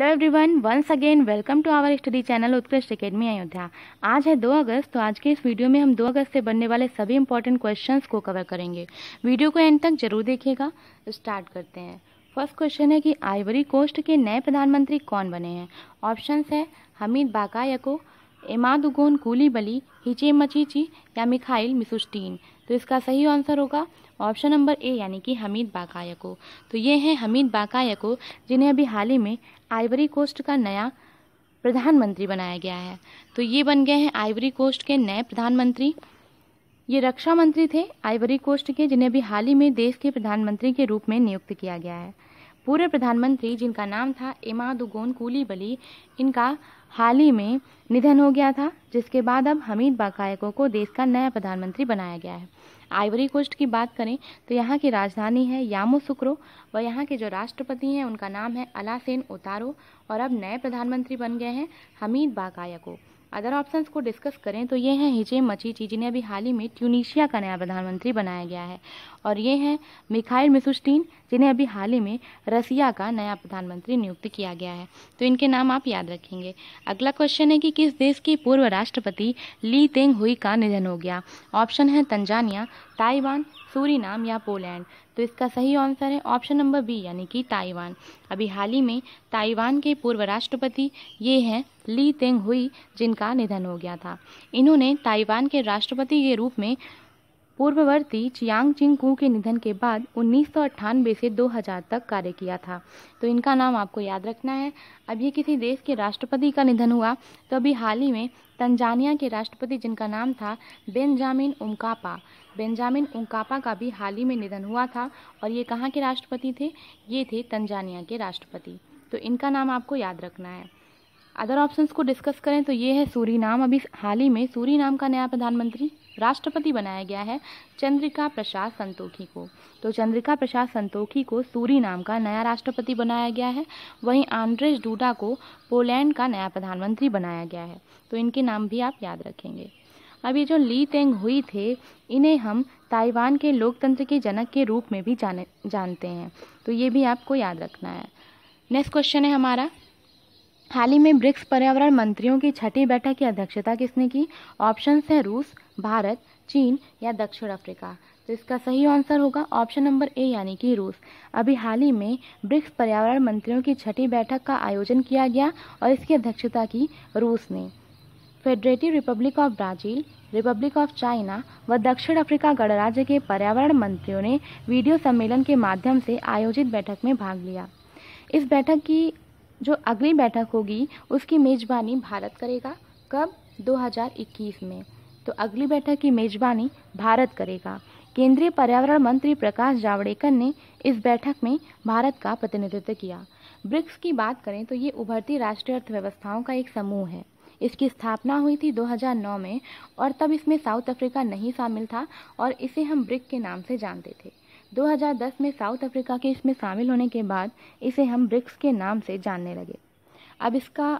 hello everyone once again welcome to our study channel Utkrisht academy Ayodhya आज है 2 अगस्त तो आज के इस वीडियो में हम 2 अगस्त से बनने वाले सभी इंपॉर्टेंट क्वेश्चंस को कवर करेंगे वीडियो को एंड तक जरूर देखिएगा स्टार्ट करते हैं फर्स्ट क्वेश्चन है कि आइवरी कोस्ट के नए प्रधानमंत्री कौन बने हैं ऑप्शंस है हमीद बाकायको एमादुगोन बली हिचे मचीची या मिखाइल मिसुस्टीन तो इसका सही आंसर होगा ऑप्शन नंबर ए यानी कि हमीद बाकाया को तो ये हैं हमीद बाकाया को जिन्हें अभी हाल ही में आइवरी कोस्ट का नया प्रधानमंत्री बनाया गया है तो ये बन गए हैं आइवरी कोस्ट के नए प्रधानमंत्री ये रक्षा मंत्री थे आइवरी कोस्ट के जिन्हें अभी हाल ही में देश के प्रधानमंत्री के रूप में नियुक्त किया गया है पूर्व प्रधानमंत्री जिनका नाम था इमादुगोन बली इनका हाल ही में निधन हो गया था जिसके बाद अब हमीद बाकायको को देश का नया प्रधानमंत्री बनाया गया है आइवरी कोस्ट की बात करें तो यहाँ की राजधानी है यामो सुक्रो व यहाँ के जो राष्ट्रपति हैं उनका नाम है अलासेन उतारो और अब नए प्रधानमंत्री बन गए हैं हमीद बाकायको अदर ऑप्शंस को डिस्कस करें तो ये हैं हिजे मचीची जिन्हें अभी हाल ही में ट्यूनिशिया का नया प्रधानमंत्री बनाया गया है और ये हैं मिखाइल मिसुस्टीन जिन्हें अभी हाल ही में रसिया का नया प्रधानमंत्री नियुक्त किया गया है तो इनके नाम आप याद रखेंगे अगला क्वेश्चन है कि किस देश के पूर्व राष्ट्रपति ली तेंग हुई का निधन हो गया ऑप्शन है तंजानिया ताइवान सूरी या पोलैंड तो इसका सही आंसर है ऑप्शन नंबर बी यानी कि ताइवान अभी हाल ही में ताइवान के पूर्व राष्ट्रपति ये हैं ली तेंग हुई जिनका निधन हो गया था इन्होंने ताइवान के राष्ट्रपति के रूप में पूर्ववर्ती चियांग चिंग कू के निधन के बाद उन्नीस से 2000 तक कार्य किया था तो इनका नाम आपको याद रखना है अब ये किसी देश के राष्ट्रपति का निधन हुआ तो अभी हाल ही में तंजानिया के राष्ट्रपति जिनका नाम था बेंजामिन उमकापा बेंजामिन उमकापा का भी हाल ही में निधन हुआ था और ये कहाँ के राष्ट्रपति थे ये थे तंजानिया के राष्ट्रपति तो इनका नाम आपको याद रखना है अदर ऑप्शंस को डिस्कस करें तो ये है सूरी नाम अभी हाल ही में सूरी नाम का नया प्रधानमंत्री राष्ट्रपति बनाया गया है चंद्रिका प्रसाद संतोखी को तो चंद्रिका प्रसाद संतोखी को सूरी नाम का नया राष्ट्रपति बनाया गया है वहीं आंड्रेस डूडा को पोलैंड का नया प्रधानमंत्री बनाया गया है तो इनके नाम भी आप याद रखेंगे अब ये जो ली तेंग हुई थे इन्हें हम ताइवान के लोकतंत्र के जनक के रूप में भी जाने जानते हैं तो ये भी आपको याद रखना है नेक्स्ट क्वेश्चन है हमारा हाल ही में ब्रिक्स पर्यावरण मंत्रियों की छठी बैठक की अध्यक्षता किसने की ऑप्शन है रूस भारत चीन या दक्षिण अफ्रीका तो इसका सही आंसर होगा ऑप्शन नंबर ए यानी कि रूस अभी हाल ही में ब्रिक्स पर्यावरण मंत्रियों की छठी बैठक का आयोजन किया गया और इसकी अध्यक्षता की रूस ने Federative Republic of Brazil Republic of China व दक्षिण अफ्रीका गणराज्य के पर्यावरण मंत्रियों ने वीडियो सम्मेलन के माध्यम से आयोजित बैठक में भाग लिया इस बैठक की जो अगली बैठक होगी उसकी मेज़बानी भारत करेगा कब 2021 में तो अगली बैठक की मेज़बानी भारत करेगा केंद्रीय पर्यावरण मंत्री प्रकाश जावड़ेकर ने इस बैठक में भारत का प्रतिनिधित्व किया ब्रिक्स की बात करें तो ये उभरती राष्ट्रीय अर्थव्यवस्थाओं का एक समूह है इसकी स्थापना हुई थी 2009 में और तब इसमें साउथ अफ्रीका नहीं शामिल था और इसे हम ब्रिक के नाम से जानते थे 2010 में साउथ अफ्रीका के इसमें शामिल होने के बाद इसे हम ब्रिक्स के नाम से जानने लगे अब इसका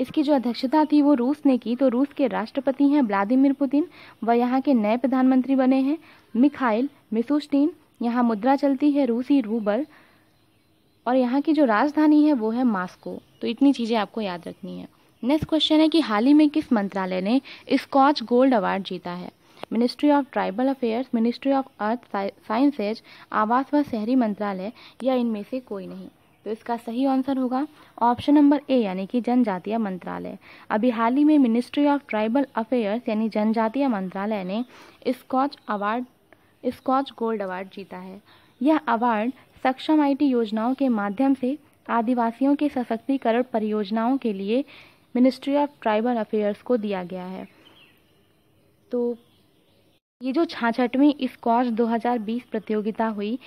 इसकी जो अध्यक्षता थी वो रूस ने की तो रूस के राष्ट्रपति हैं व्लादिमिर पुतिन व यहाँ के नए प्रधानमंत्री बने हैं मिखाइल मिसुस्टीन यहाँ मुद्रा चलती है रूसी रूबल और यहाँ की जो राजधानी है वो है मास्को तो इतनी चीज़ें आपको याद रखनी है नेक्स्ट क्वेश्चन है कि हाल ही में किस मंत्रालय ने स्कॉच गोल्ड अवार्ड जीता है ministry of tribal affairs ministry of earth sciences आवास व शहरी मंत्रालय या इनमें से कोई नहीं तो इसका सही आंसर होगा ऑप्शन नंबर ए यानी कि जनजातीय मंत्रालय अभी हाल ही में मिनिस्ट्री ऑफ ट्राइबल अफेयर्स यानी जनजातीय मंत्रालय ने Skoch award Skoch gold award जीता है यह अवार्ड सक्षम आईटी योजनाओं के माध्यम से आदिवासियों के सशक्तिकरण परियोजनाओं के लिए मिनिस्ट्री ऑफ ट्राइबल अफेयर्स को दिया गया है तो ये जो छाछठवीं स्कॉश 2020 प्रतियोगिता हुई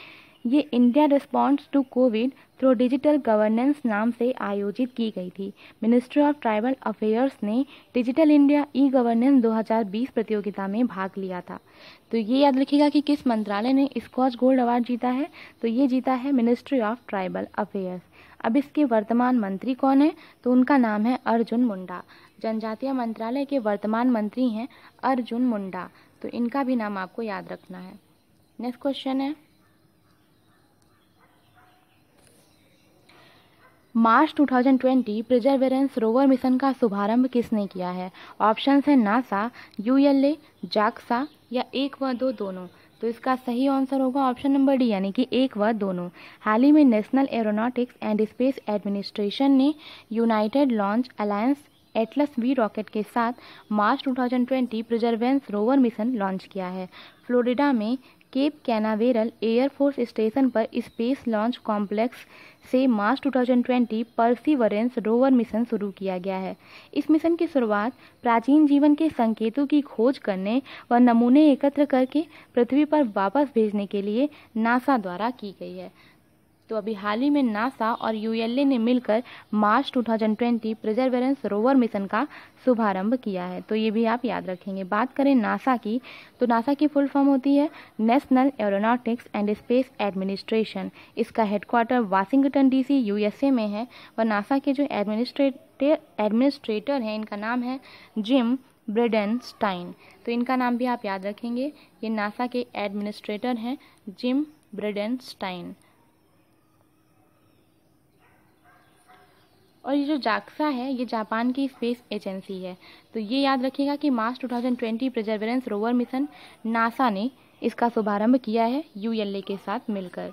ये India response to Covid through digital governance नाम से आयोजित की गई थी मिनिस्ट्री ऑफ ट्राइबल अफेयर्स ने डिजिटल इंडिया ई गवर्नेंस 2020 प्रतियोगिता में भाग लिया था तो ये याद रखिएगा कि किस मंत्रालय ने स्कॉच गोल्ड अवार्ड जीता है तो ये जीता है मिनिस्ट्री ऑफ ट्राइबल अफेयर्स अब इसके वर्तमान मंत्री कौन है तो उनका नाम है अर्जुन मुंडा जनजातीय मंत्रालय के वर्तमान मंत्री हैं अर्जुन मुंडा तो इनका भी नाम आपको याद रखना है नेक्स्ट क्वेश्चन है मार्च 2020 प्रिजर्वेरेंस रोवर मिशन का शुभारंभ किसने किया है ऑप्शन है नासा यूएलए जाक्सा या एक व दो दोनों तो इसका सही आंसर होगा ऑप्शन नंबर डी यानी कि एक व दोनों हाल ही में National Aeronautics and Space Administration ने United launch alliance Atlas V rocket के साथ March 2020 Perseverance rover mission launch किया है फ्लोरिडा में केप कैनावेरल एयरफोर्स स्टेशन पर स्पेस लॉन्च कॉम्प्लेक्स से मार्च 2020 परसीवरेंस रोवर मिशन शुरू किया गया है इस मिशन की शुरुआत प्राचीन जीवन के संकेतों की खोज करने व नमूने एकत्र करके पृथ्वी पर वापस भेजने के लिए नासा द्वारा की गई है तो अभी हाल ही में नासा और यूएलए ने मिलकर मार्च 2020 प्रिजर्वेरेंस रोवर मिशन का शुभारंभ किया है तो ये भी आप याद रखेंगे बात करें नासा की तो नासा की फुल फॉर्म होती है National Aeronautics and Space Administration इसका हेडक्वार्टर वाशिंगटन डीसी यूएसए में है और नासा के जो एडमिनिस्ट्रेटर एडमिनिस्ट्रेटर हैं इनका नाम है जिम स्टाइन तो इनका नाम भी आप याद रखेंगे ये नासा के एडमिनिस्ट्रेटर हैं जिम स्टाइन और ये जो जाक्सा है ये जापान की स्पेस एजेंसी है तो ये याद रखिएगा कि March 2020 thousand rover mission NASA ने इसका शुभारंभ किया है यूएलए के साथ मिलकर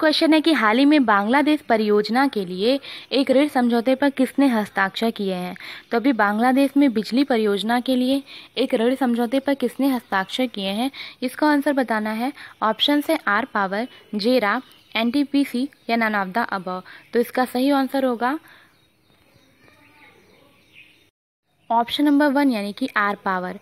क्वेश्चन है कि हाल ही में बांग्लादेश परियोजना के लिए एक ऋण समझौते पर किसने हस्ताक्षर किए हैं तो अभी बांग्लादेश में बिजली परियोजना के लिए एक ऋण समझौते पर किसने हस्ताक्षर किए हैं इसका आंसर बताना है ऑप्शन है आर पावर जेरा एन टी पी सी या नन ऑफ द अब तो इसका सही आंसर होगा ऑप्शन नंबर वन यानी कि आर पावर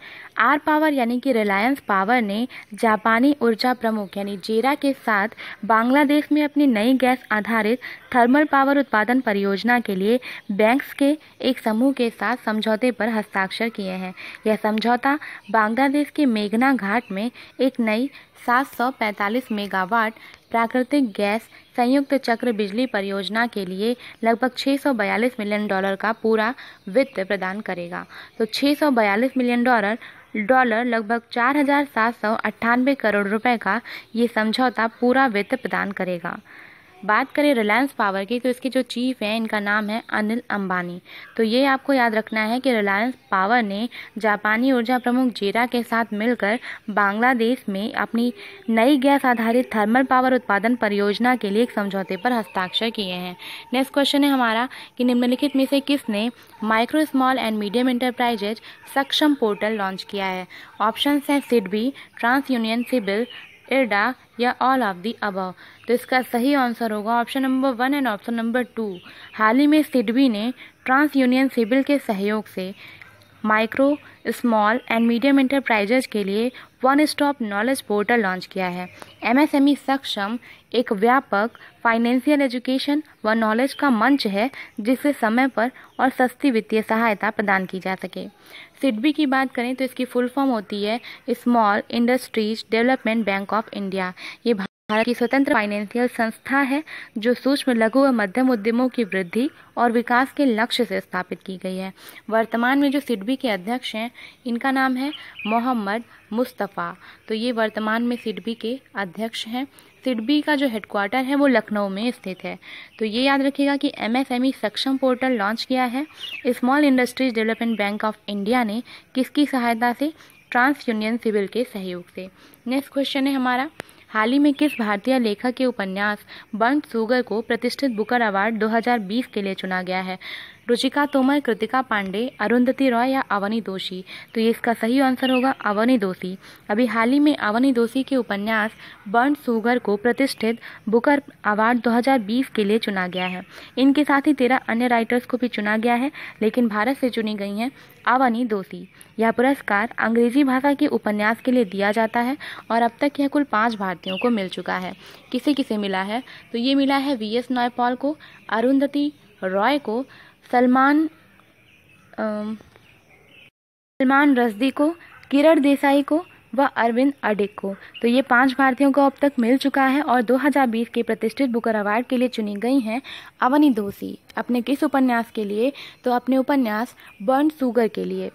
आर पावर यानी कि रिलायंस पावर ने जापानी ऊर्जा प्रमुख यानी जेरा के साथ बांग्लादेश में अपनी नई गैस आधारित थर्मल पावर उत्पादन परियोजना के लिए बैंक्स के एक समूह के साथ समझौते पर हस्ताक्षर किए हैं यह समझौता बांग्लादेश के मेघना घाट में एक नई 745 मेगावाट प्राकृतिक गैस संयुक्त चक्र बिजली परियोजना के लिए लगभग 642 मिलियन डॉलर का पूरा वित्त प्रदान करेगा तो 642 मिलियन डॉलर डॉलर लगभग चार हजार सात सौ करोड़ रुपए का ये समझौता पूरा वित्त प्रदान करेगा बात करें रिलायंस पावर की तो इसके जो चीफ हैं इनका नाम है अनिल अंबानी तो ये आपको याद रखना है कि रिलायंस पावर ने जापानी ऊर्जा प्रमुख जेरा के साथ मिलकर बांग्लादेश में अपनी नई गैस आधारित थर्मल पावर उत्पादन परियोजना के लिए एक समझौते पर हस्ताक्षर किए हैं नेक्स्ट क्वेश्चन है हमारा कि निम्नलिखित में से किसने micro small and medium enterprises Saksham portal launch किया है ऑप्शन हैं सिडबी ट्रांस यूनियन सिबिल एडा या ऑल ऑफ दी अब तो इसका सही आंसर होगा option number one and option number two हाल ही में सिडबी ने ट्रांस यूनियन सिविल के सहयोग से micro small and medium enterprises के लिए one stop knowledge portal launch किया है एमएसएमई e सक्षम एक व्यापक फाइनेंशियल एजुकेशन व नॉलेज का मंच है जिससे समय पर और सस्ती वित्तीय सहायता प्रदान की जा सके सिडबी की बात करें तो इसकी फुल फॉर्म होती है small industries development bank of India ये भारत की स्वतंत्र फाइनेंशियल संस्था है जो सूक्ष्म लघु व मध्यम उद्यमों की वृद्धि और विकास के लक्ष्य से स्थापित की गई है वर्तमान में जो सिडबी के अध्यक्ष हैं इनका नाम है मोहम्मद मुस्तफ़ा तो ये वर्तमान में सिडबी के अध्यक्ष हैं सिडबी का जो हेडक्वार्टर है वो लखनऊ में स्थित है तो ये याद रखिएगा कि MSME e Saksham portal launch किया है small industries development bank of India ने किसकी सहायता से ट्रांस यूनियन सिविल के सहयोग से नेक्स्ट क्वेश्चन है हमारा हाल ही में किस भारतीय लेखक के उपन्यास बंट सुगर को प्रतिष्ठित बुकर अवार्ड 2020 के लिए चुना गया है रुचिका तोमर कृतिका पांडे अरुंधति रॉय या अवनी दोषी तो ये इसका सही आंसर होगा अवनी दोषी अभी हाल ही में अवनी दोषी के उपन्यास बर्न सुगर को प्रतिष्ठित बुकर अवार्ड 2020 के लिए चुना गया है इनके साथ ही तेरह अन्य राइटर्स को भी चुना गया है लेकिन भारत से चुनी गई हैं अवनी दोषी यह पुरस्कार अंग्रेजी भाषा के उपन्यास के लिए दिया जाता है और अब तक यह कुल पाँच भारतीयों को मिल चुका है किसे किसे मिला है तो ये मिला है वी एस नॉयपॉल को अरुंधति रॉय को सलमान सलमान रजदी को किरण देसाई को व अरविंद अडिक को तो ये पांच भारतीयों को अब तक मिल चुका है और 2020 के प्रतिष्ठित बुकर अवार्ड के लिए चुनी गई हैं अवनी दोषी अपने किस उपन्यास के लिए तो अपने उपन्यास बर्न सुगर के लिए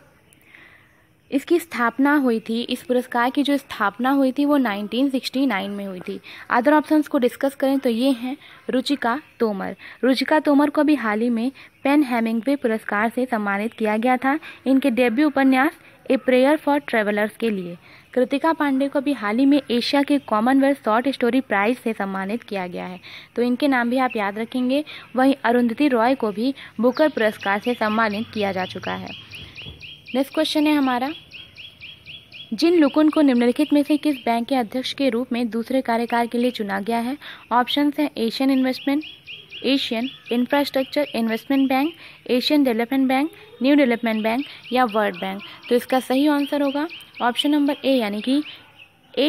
इसकी स्थापना हुई थी इस पुरस्कार की जो स्थापना हुई थी वो 1969 में हुई थी अदर ऑप्शंस को डिस्कस करें तो ये हैं रुचिका तोमर रुचिका तोमर को भी हाल ही में पेन हेमिंगवे पुरस्कार से सम्मानित किया गया था इनके डेब्यू उपन्यास ए प्रेयर फॉर ट्रेवलर्स के लिए कृतिका पांडे को भी हाल ही में एशिया के कॉमनवेल्थ शॉर्ट स्टोरी प्राइज से सम्मानित किया गया है तो इनके नाम भी आप याद रखेंगे वहीं अरुंधति रॉय को भी बुकर पुरस्कार से सम्मानित किया जा चुका है नेक्स्ट क्वेश्चन है हमारा जिन लुकुन को निम्नलिखित में से किस बैंक के अध्यक्ष के रूप में दूसरे कार्यकाल के लिए चुना गया है ऑप्शन हैं Asian investment Asian infrastructure investment bank Asian development bank new development bank या वर्ल्ड बैंक तो इसका सही आंसर होगा ऑप्शन नंबर ए यानी कि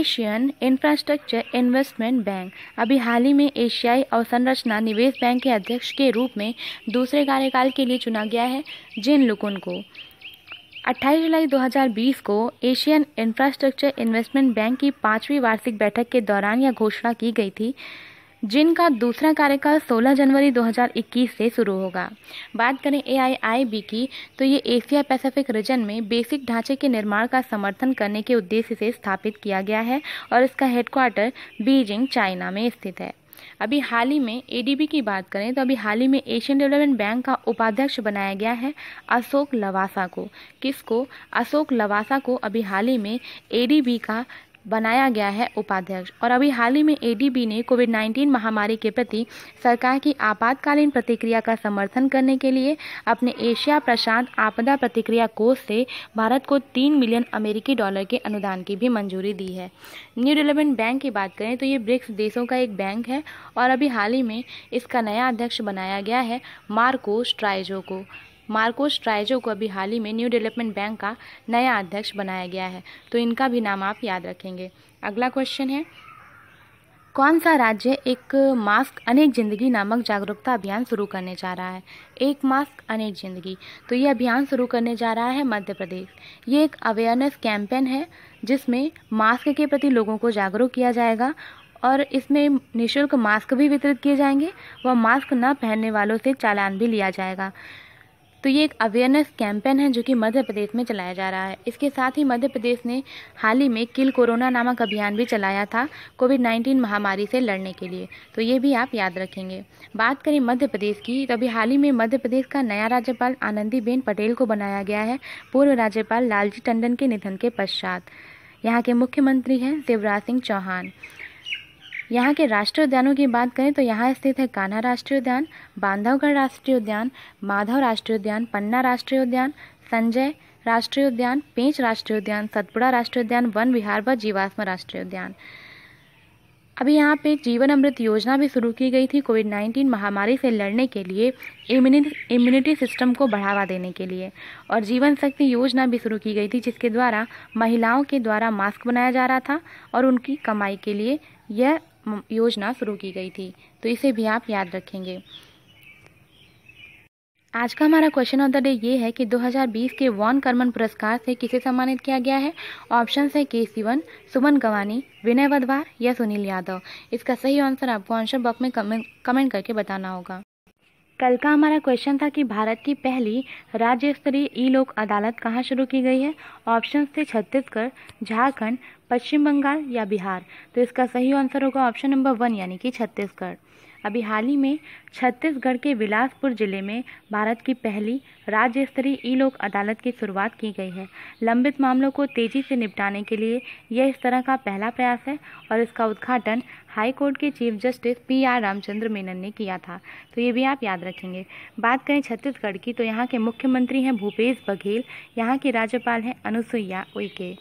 एशियन इंफ्रास्ट्रक्चर इन्वेस्टमेंट बैंक अभी हाल ही में एशियाई अवसंरचना निवेश बैंक के अध्यक्ष के रूप में दूसरे कार्यकाल के लिए चुना गया है जिन लुकुन को 28 जुलाई 2020 को एशियन इंफ्रास्ट्रक्चर इन्वेस्टमेंट बैंक की पांचवी वार्षिक बैठक के दौरान यह घोषणा की गई थी जिनका दूसरा कार्यकाल 16 जनवरी 2021 से शुरू होगा बात करें ए की तो ये एशिया पैसिफिक रीजन में बेसिक ढांचे के निर्माण का समर्थन करने के उद्देश्य से स्थापित किया गया है और इसका हेडक्वार्टर बीजिंग चाइना में स्थित है अभी हाल ही में एडीबी की बात करें तो अभी हाल ही में एशियन डेवलपमेंट बैंक का उपाध्यक्ष बनाया गया है अशोक लवासा को किसको अशोक लवासा को अभी हाल ही में एडीबी का बनाया गया है उपाध्यक्ष और अभी हाल ही में एडीबी ने कोविड 19 महामारी के प्रति सरकार की आपातकालीन प्रतिक्रिया का समर्थन करने के लिए अपने एशिया प्रशांत आपदा प्रतिक्रिया कोष से भारत को तीन मिलियन अमेरिकी डॉलर के अनुदान की भी मंजूरी दी है न्यू डेवलपमेंट बैंक की बात करें तो ये ब्रिक्स देशों का एक बैंक है और अभी हाल ही में इसका नया अध्यक्ष बनाया गया है मार्को स्ट्राइजो को मार्कोस ट्राइजो को अभी हाल ही में न्यू डेवलपमेंट बैंक का नया अध्यक्ष बनाया गया है तो इनका भी नाम आप याद रखेंगे अगला क्वेश्चन है कौन सा राज्य एक मास्क अनेक जिंदगी नामक जागरूकता अभियान शुरू करने जा रहा है एक मास्क अनेक जिंदगी तो ये अभियान शुरू करने जा रहा है मध्य प्रदेश ये एक अवेयरनेस कैंपेन है जिसमें मास्क के प्रति लोगों को जागरूक किया जाएगा और इसमें निशुल्क मास्क भी वितरित किए जाएंगे व मास्क न पहनने वालों से चालान भी लिया जाएगा तो ये एक अवेयरनेस कैंपेन है जो कि मध्य प्रदेश में चलाया जा रहा है इसके साथ ही मध्य प्रदेश ने हाल ही में किल कोरोना नामक अभियान भी चलाया था कोविड नाइन्टीन महामारी से लड़ने के लिए तो ये भी आप याद रखेंगे बात करें मध्य प्रदेश की तो अभी हाल ही में मध्य प्रदेश का नया राज्यपाल आनंदीबेन पटेल को बनाया गया है पूर्व राज्यपाल लालजी टंडन के निधन के पश्चात यहाँ के मुख्यमंत्री हैं शिवराज सिंह चौहान यहाँ के राष्ट्रीय उद्यानों की बात करें तो यहाँ स्थित है कान्हा राष्ट्रीय उद्यान बांधवगढ़ राष्ट्रीय उद्यान माधव राष्ट्रीय उद्यान पन्ना राष्ट्रीय उद्यान संजय राष्ट्रीय उद्यान पेंच राष्ट्रीय उद्यान सतपुड़ा राष्ट्रीय उद्यान वन विहार व जीवाश्म राष्ट्रीय उद्यान अभी यहाँ पे जीवन अमृत योजना भी शुरू की गई थी कोविड 19 महामारी से लड़ने के लिए इम्यूनिटी सिस्टम को बढ़ावा देने के लिए और जीवन शक्ति योजना भी शुरू की गई थी जिसके द्वारा महिलाओं के द्वारा मास्क बनाया जा रहा था और उनकी कमाई के लिए यह योजना शुरू की गई थी तो इसे भी आप याद रखेंगे आज का हमारा क्वेश्चन ऑफ द डे ये है कि 2020 के वॉन कर्मन पुरस्कार से किसे सम्मानित किया गया है ऑप्शन है के सीवन सुमन गवानी विनय वधवार या सुनील यादव इसका सही आंसर आपको आंसर बॉक्स में कमेंट करके बताना होगा कल का हमारा क्वेश्चन था कि भारत की पहली राज्य स्तरीय ई लोक अदालत कहाँ शुरू की गई है ऑप्शन थे छत्तीसगढ़ झारखंड पश्चिम बंगाल या बिहार तो इसका सही आंसर होगा ऑप्शन नंबर वन यानी कि छत्तीसगढ़ अभी हाल ही में छत्तीसगढ़ के बिलासपुर जिले में भारत की पहली राज्य स्तरीय ई लोक अदालत की शुरुआत की गई है लंबित मामलों को तेजी से निपटाने के लिए यह इस तरह का पहला प्रयास है और इसका उद्घाटन हाई कोर्ट के chief justice P R Ramachandra Menon ने किया था तो ये भी आप याद रखेंगे बात करें छत्तीसगढ़ की तो यहाँ के मुख्यमंत्री हैं भूपेश बघेल यहाँ के राज्यपाल हैं अनुसुईया उइके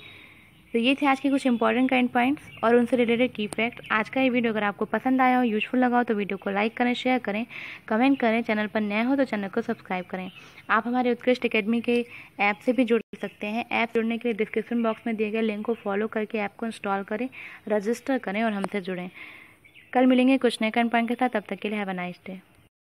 तो ये थे आज के कुछ इंपॉर्टेंट करेंट पॉइंट्स और उनसे रिलेटेड की फैक्ट आज का ये वीडियो अगर आपको पसंद आया हो यूजफुल लगा हो तो वीडियो को लाइक करें शेयर करें कमेंट करें चैनल पर नया हो तो चैनल को सब्सक्राइब करें आप हमारे उत्कृष्ट अकेडमी के ऐप से भी जुड़ सकते हैं ऐप जुड़ने के लिए डिस्क्रिप्शन बॉक्स में दिए गए लिंक को फॉलो करके ऐप को इंस्टॉल करें रजिस्टर करें और हमसे जुड़ें कल मिलेंगे कुछ नए कंट पॉइंट के साथ तब तक के लिए हैव अ नाइस डे